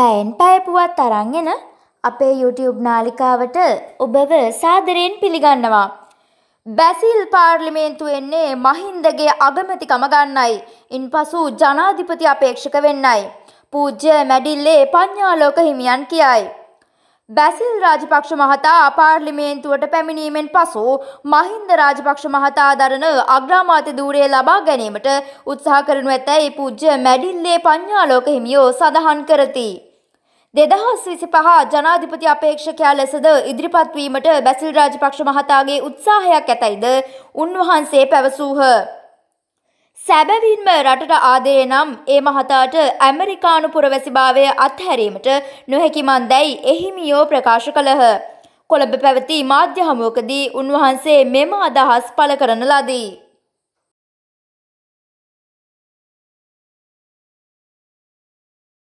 පැයෙන් පැයපුවත් තරන්ගෙන අපේ YouTube නාලිකාවට ඔබව සාදරයෙන් පිළිගන්නවා. බැසිල් පාර්ලිමේන්තු එන්නේ මහින්දගේ අගමතිකම ගන්නයි. ඉන් පසු ජනාධිපති අපේක්ෂක වෙන්නයි. පූජ්‍ය මැඩිල්ලේ පඤ්ඥාලෝක හිමියන් කියයි. බැසිල් රාජපක්ෂ මහතා පාර්ලිමේන්තුවට පැමිණීමෙන් පසු මහින්ද රාජපක්ෂ මහතා දරන අග්‍රාමාත්‍ය ධූරය ලබා ගැනීමට උත්සාහ කරනු ඇතැයි පූජ්‍ය මැඩිල්ලේ පඤ්ඥාලෝක හිමියෝ සඳහන් කරතිී. දෙදහස් විසි පහ ජනාධිපති අපේක්ෂකයා ලෙසද ඉදිරිපත්වීමට බැසිල් රාජපක්ෂ මහතාගේ උත්සාහයක් ඇතැයිද උන්වහන්සේ පැවසූහ. සැබැවින්ම රටට ආදරය නම් ඒ මහතාට ඇමරිකානු පුරවැසිභාවය අත්හැරීමට නොහැකිමන් දැයි එහිමියෝ ප්‍රකාශ කළහ. කොළඹ පැවති මාධ්‍ය හමුවකදී උන්වහන්සේ මෙම අදහස් පළ කරන ලදී.